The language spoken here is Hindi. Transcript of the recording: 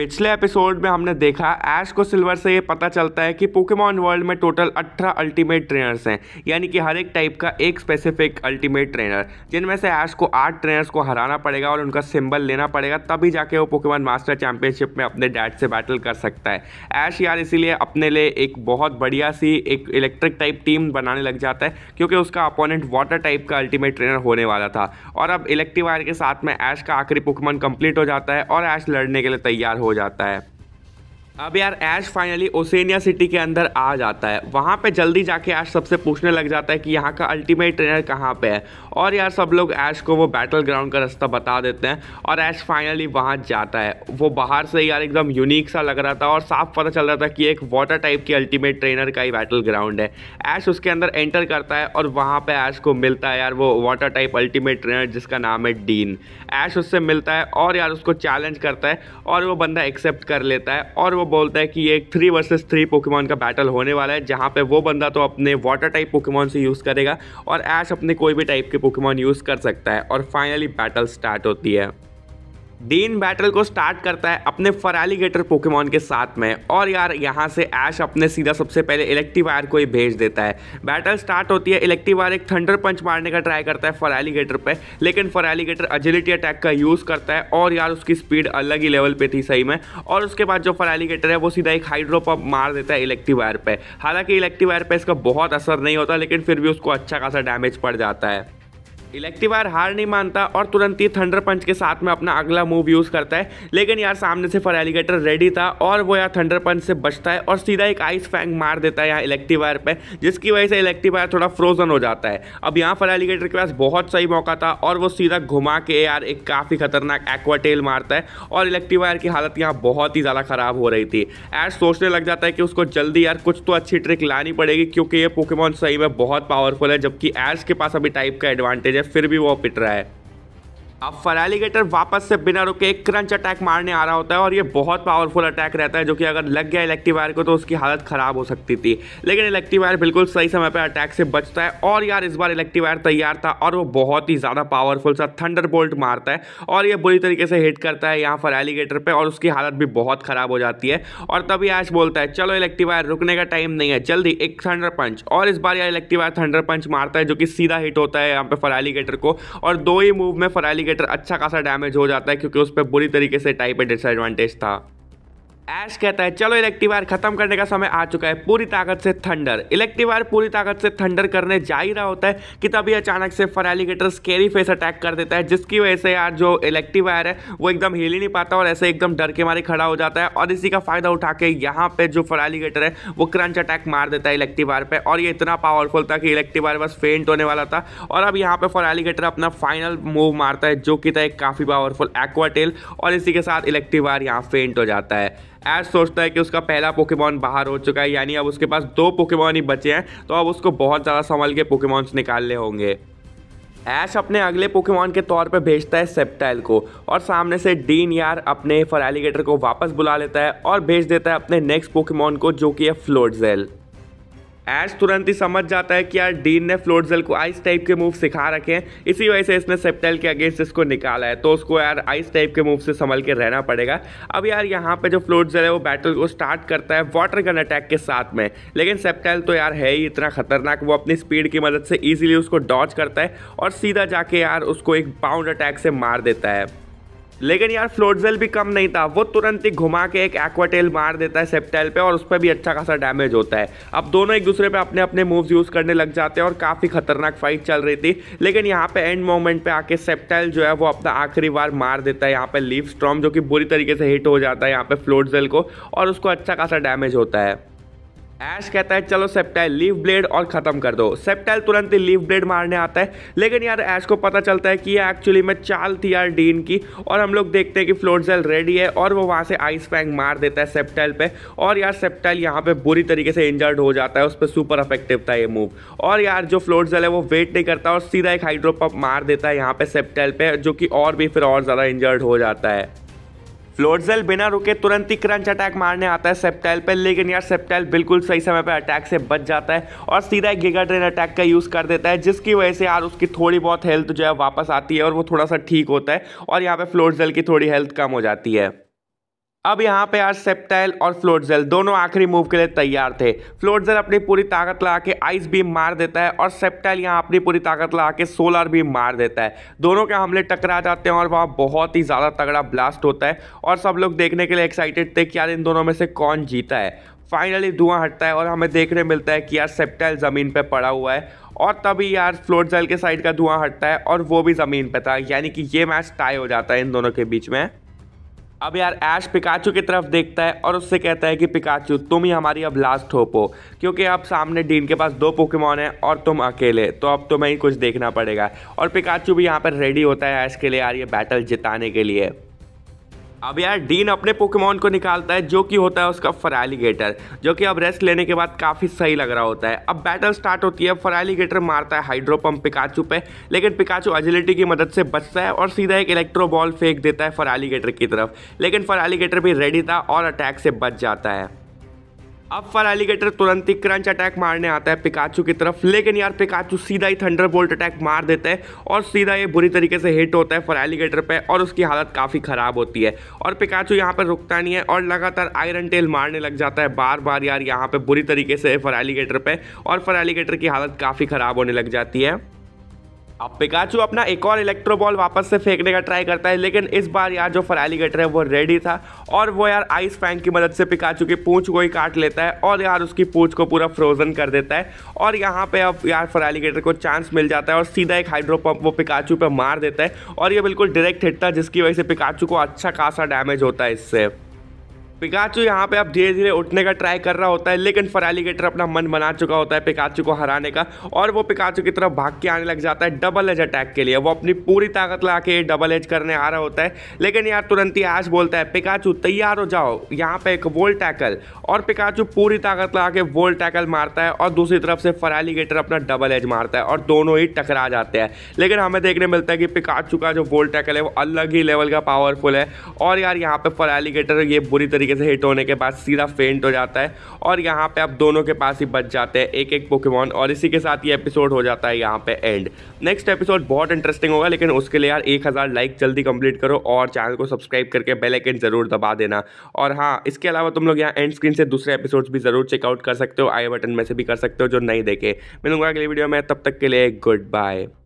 पिछले एपिसोड में हमने देखा ऐश को सिल्वर से ये पता चलता है कि पोकेमॉन वर्ल्ड में टोटल 18 अल्टीमेट ट्रेनर्स हैं यानी कि हर एक टाइप का एक स्पेसिफिक अल्टीमेट ट्रेनर जिनमें से ऐश को आठ ट्रेनर्स को हराना पड़ेगा और उनका सिंबल लेना पड़ेगा तभी जाके वो पोकेमॉन मास्टर चैंपियनशिप में अपने डैड से बैटल कर सकता है ऐश यार इसीलिए अपने लिए एक बहुत बढ़िया सी एक इलेक्ट्रिक टाइप टीम बनाने लग जाता है क्योंकि उसका अपोनेंट वाटर टाइप का अल्टीमेट ट्रेनर होने वाला था और अब इलेक्ट्रीवायर के साथ में ऐश का आखिरी पोकेमॉन कंप्लीट हो जाता है और ऐश लड़ने के लिए तैयार हो हो जाता है अब यार ऐश फाइनली ओसेनिया सिटी के अंदर आ जाता है वहाँ पे जल्दी जाके ऐश सबसे पूछने लग जाता है कि यहाँ का अल्टीमेट ट्रेनर कहाँ पे है और यार सब लोग ऐश को वो बैटल ग्राउंड का रास्ता बता देते हैं और ऐश फाइनली वहाँ जाता है वो बाहर से यार एकदम यूनिक सा लग रहा था और साफ पता चल रहा था कि एक वाटर टाइप की अल्टीमेट ट्रेनर का ही बैटल ग्राउंड है ऐश उसके अंदर एंटर करता है और वहाँ पर ऐश को मिलता है यार वो वाटर टाइप अल्टीमेट ट्रेनर जिसका नाम है डीन ऐश उससे मिलता है और यार उसको चैलेंज करता है और वो बंदा एक्सेप्ट कर लेता है और वो बोलता है कि एक थ्री वर्सेस थ्री पोकेमॉन का बैटल होने वाला है जहाँ पे वो बंदा तो अपने वाटर टाइप पोकेमॉन से यूज़ करेगा और ऐश अपने कोई भी टाइप के पोकेमॉन यूज़ कर सकता है और फाइनली बैटल स्टार्ट होती है डीन बैटल को स्टार्ट करता है अपने फरालीगेटर पोकेमॉन के साथ में और यार यहाँ से ऐश अपने सीधा सबसे पहले इलेक्ट्रीवायर को ही भेज देता है बैटल स्टार्ट होती है इलेक्ट्रीवायर एक थंडर पंच मारने का ट्राई करता है फरालीगेटर पे लेकिन फरालीगेटर एजिलिटी अटैक का यूज़ करता है और यार उसकी स्पीड अलग ही लेवल पर थी सही में और उसके बाद जो फरालीगेटर है वो सीधा एक हाइड्रोप मार देता है इलेक्ट्रीवायर पर हालांकि इलेक्ट्रीवायर पर इसका बहुत असर नहीं होता लेकिन फिर भी उसको अच्छा खासा डैमेज पड़ जाता है इलेक्टिवायर हार नहीं मानता और तुरंत ही थंडर पंच के साथ में अपना अगला मूव यूज़ करता है लेकिन यार सामने से फर एलिगेटर रेडी था और वो यार थंडर पंच से बचता है और सीधा एक आइस फैंग मार देता है यहाँ इलेक्टिवायर पे जिसकी वजह से इलेक्टिवायर थोड़ा फ्रोजन हो जाता है अब यहाँ फर एलिगेटर के पास बहुत सही मौका था और वो सीधा घुमा के यार एक काफ़ी खतरनाक एक्वाटेल मारता है और इलेक्टिवायर की हालत यहाँ बहुत ही ज़्यादा ख़राब हो रही थी ऐश सोचने लग जाता है कि उसको जल्दी यार कुछ तो अच्छी ट्रिक लानी पड़ेगी क्योंकि ये पोकेमॉन सही में बहुत पावरफुल है जबकि एड्स के पास अभी टाइप का एडवांटेज है फिर भी वो पिट रहा है अब फरालीगेटर वापस से बिना रुके एक क्रंच अटैक मारने आ रहा होता है और ये बहुत पावरफुल अटैक रहता है जो कि अगर लग गया इलेक्टिवायर को तो उसकी हालत ख़राब हो सकती थी लेकिन इलेक्टिवायर बिल्कुल सही समय पर अटैक से बचता है और यार इस बार इलेक्टिवायर तैयार था और वो बहुत ही ज़्यादा पावरफुल सा थंडर बोल्ट मारता है और ये बुरी तरीके से हिट करता है यहाँ फरालीगेटर पर और उसकी हालत भी बहुत ख़राब हो जाती है और तभी ऐश बोलता है चलो इलेक्टिवायर रुकने का टाइम नहीं है जल्दी एक थंडर पंच और इस बार यार इलेक्टिवायर थंडर पंच मारता है जो कि सीधा हिट होता है यहाँ पर फरालीगेटर को और दो ही मूव में फरालीगेटर इंडिकेटर अच्छा खासा डैमेज हो जाता है क्योंकि उस पर बुरी तरीके से टाइप डिसएडवांटेज था ऐश कहता है चलो इलेक्टिवार खत्म करने का समय आ चुका है पूरी ताकत से थंडर इलेक्टिवार पूरी ताकत से थंडर करने जा ही रहा होता है कि तभी अचानक से फरेलीगेटर स्केरी फेस अटैक कर देता है जिसकी वजह से यार जो इलेक्टिवायर है वो एकदम हिल ही नहीं पाता और ऐसे एकदम डर के मारे खड़ा हो जाता है और इसी का फायदा उठा के यहाँ पे जो फरेलीगेटर है वो क्रंच अटैक मार देता है इलेक्टिवार पर और ये इतना पावरफुल था कि इलेक्टिवार बस फेंट होने वाला था और अब यहाँ पर फरेलीगेटर अपना फाइनल मूव मारता है जो कि था एक काफ़ी पावरफुल एक्वाटेल और इसी के साथ इलेक्टिवार यहाँ फेंट हो जाता है ऐश सोचता है कि उसका पहला पोकेमॉन बाहर हो चुका है यानी अब उसके पास दो पोकेमॉन ही बचे हैं तो अब उसको बहुत ज़्यादा संभाल के पोकेमॉन्स निकालने होंगे ऐश अपने अगले पोकेमॉन के तौर पे भेजता है सेप्टाइल को और सामने से डीन यार अपने फरालीगेटर को वापस बुला लेता है और भेज देता है अपने नेक्स्ट पोकेमॉन को जो कि है फ्लोटजेल एश तुरंत ही समझ जाता है कि यार डीन ने फ्लोटजल को आइस टाइप के मूव सिखा रखे हैं इसी वजह से इसने सेप्टेल के अगेंस्ट इसको निकाला है तो उसको यार आइस टाइप के मूव से संभल के रहना पड़ेगा अब यार यहाँ पे जो फ्लोटजल है वो बैटल को स्टार्ट करता है वाटर गन अटैक के साथ में लेकिन सेप्टेल तो यार है ही इतना खतरनाक वो अपनी स्पीड की मदद से ईजिली उसको डॉच करता है और सीधा जाके यार उसको एक बाउंड अटैक से मार देता है लेकिन यार जेल भी कम नहीं था वो तुरंत ही घुमा के एक एक्वाटेल मार देता है सेप्टाइल पे और उस पर भी अच्छा खासा डैमेज होता है अब दोनों एक दूसरे पे अपने अपने मूव्स यूज़ करने लग जाते हैं और काफ़ी खतरनाक फाइट चल रही थी लेकिन यहाँ पे एंड मोमेंट पे आके सेप्टाइल जो है वो अपना आखिरी बार मार देता है यहाँ पे लीव स्ट्रॉम जो कि बुरी तरीके से हिट हो जाता है यहाँ पे जेल को और उसको अच्छा खासा डैमेज होता है ऐश कहता है चलो सेप्टाइल लीव ब्लेड और ख़त्म कर दो सेप्टाइल तुरंत ही लीव ब्लेड मारने आता है लेकिन यार ऐश को पता चलता है कि ये एक्चुअली में चाल थी यार डीन की और हम लोग देखते हैं कि फ्लोटजेल रेडी है और वो वहाँ से आइस पैंक मार देता है सेप्टाइल पे और यार सेप्टाइल यहाँ पे बुरी तरीके से इंजर्ड हो जाता है उस पर सुपर अफेक्टिव था ये मूव और यार जो फ्लोटजेल है वो वेट नहीं करता और सीधा एक हाइड्रोपम्प मार देता है यहाँ पे सेप्टाइल पे जो कि और भी फिर और ज़्यादा इंजर्ड हो जाता है फ्लोटजेल बिना रुके तुरंत ही क्रंच अटैक मारने आता है सेप्टाइल पे लेकिन यार सेप्टाइल बिल्कुल सही समय पर अटैक से बच जाता है और सीधा एक गिगर ड्रेन अटैक का यूज़ कर देता है जिसकी वजह से यार उसकी थोड़ी बहुत हेल्थ जो है वापस आती है और वो थोड़ा सा ठीक होता है और यहाँ पे फ्लोटजेल की थोड़ी हेल्थ कम हो जाती है अब यहाँ पे आज सेप्टाइल और फ्लोटजेल दोनों आखिरी मूव के लिए तैयार थे फ्लोटजेल अपनी पूरी ताकत लगा के आइस बीम मार देता है और सेप्टाइल यहाँ अपनी पूरी ताकत लगा के सोलर बीम मार देता है दोनों के हमले टकरा जाते हैं और वहाँ बहुत ही ज़्यादा तगड़ा ब्लास्ट होता है और सब लोग देखने के लिए एक्साइटेड थे कि यार इन दोनों में से कौन जीता है फाइनली धुआं हटता है और हमें देखने मिलता है कि यार सेप्टाइल ज़मीन पर पड़ा हुआ है और तभी यार फ्लोट जेल के साइड का धुआं हटता है और वो भी ज़मीन पर था यानी कि ये मैच टाई हो जाता है इन दोनों के बीच में अब यार ऐश पिकाचू की तरफ देखता है और उससे कहता है कि पिकाचू तुम ही हमारी अब लास्ट होप हो क्योंकि अब सामने डीन के पास दो पोकेमोन हैं और तुम अकेले तो अब तुम्हें ही कुछ देखना पड़ेगा और पिकाचू भी यहाँ पर रेडी होता है ऐश के लिए यार ये बैटल जिताने के लिए अब यार डीन अपने पोकेमोन को निकालता है जो कि होता है उसका फरालीगेटर जो कि अब रेस्ट लेने के बाद काफ़ी सही लग रहा होता है अब बैटल स्टार्ट होती है फरालीगेटर मारता है हाइड्रोपम्प पिकाचू पे लेकिन पिकाचू एजिलिटी की मदद से बचता है और सीधा एक इलेक्ट्रो बॉल फेंक देता है फरालीगेटर की तरफ लेकिन फरालीगेटर भी रेडी था और अटैक से बच जाता है अब फर एलिगेटर तुरंत ही क्रंच अटैक मारने आता है पिकाचू की तरफ लेकिन यार पिकाचू सीधा ही थंडर बोल्ट अटैक मार देता है और सीधा ये बुरी तरीके से हिट होता है फर एलिगेटर पे और उसकी हालत काफ़ी ख़राब होती है और पिकाचू यहाँ पर रुकता नहीं है और लगातार आयरन टेल मारने लग जाता है बार बार यार यहाँ पर बुरी तरीके से फर एलिगेटर पर और फर एलिगेटर की हालत काफ़ी ख़राब होने लग जाती है अब पिकाचू अपना एक और इलेक्ट्रो बॉल वापस से फेंकने का ट्राई करता है लेकिन इस बार यार जो फराली गटर है वो रेडी था और वो यार आइस फैंक की मदद से पिकाचू की पूंछ को ही काट लेता है और यार उसकी पूंछ को पूरा फ्रोजन कर देता है और यहाँ पे अब यार फराली गटर को चांस मिल जाता है और सीधा एक हाइड्रोपम्प वो पिकाचू पर मार देता है और ये बिल्कुल डायरेक्ट हिटता है जिसकी वजह से पिकाचू को अच्छा खासा डैमेज होता है इससे पिकाचू यहाँ पे अब धीरे धीरे उठने का ट्राई कर रहा होता है लेकिन फरालीगेटर अपना मन बना चुका होता है पिकाचू को हराने का और वो पिकाचू की तरफ भाग के आने लग जाता है डबल एज अटैक के लिए वो अपनी पूरी ताकत ला के डबल एज करने आ रहा होता है लेकिन यार तुरंत ही आज बोलता है पिकाचू तैयार हो जाओ यहाँ पे एक वोल टैकल और पिकाचू पूरी ताकत लगा के वोल टैकल मारता है और दूसरी तरफ से फरालीगेटर अपना डबल एज मारता है और दोनों ही टकरा जाते हैं लेकिन हमें देखने मिलता है कि पिकाचू का जो वोल टैकल है वो अलग ही लेवल का पावरफुल है और यार यहाँ पे फरालीगेटर ये बुरी तरीके तरीके से हिट होने के बाद सीधा फेंट हो जाता है और यहाँ पे आप दोनों के पास ही बच जाते हैं एक एक पोकेमॉन और इसी के साथ ये एपिसोड हो जाता है यहाँ पे एंड नेक्स्ट एपिसोड बहुत इंटरेस्टिंग होगा लेकिन उसके लिए यार एक हज़ार लाइक जल्दी कंप्लीट करो और चैनल को सब्सक्राइब करके बेल आइकन जरूर दबा देना और हाँ इसके अलावा तुम लोग यहाँ एंड स्क्रीन से दूसरे एपिसोड भी जरूर चेकआउट कर सकते हो आई बटन में से भी कर सकते हो जो नहीं देखे मिलूंगा अगले वीडियो में तब तक के लिए गुड बाय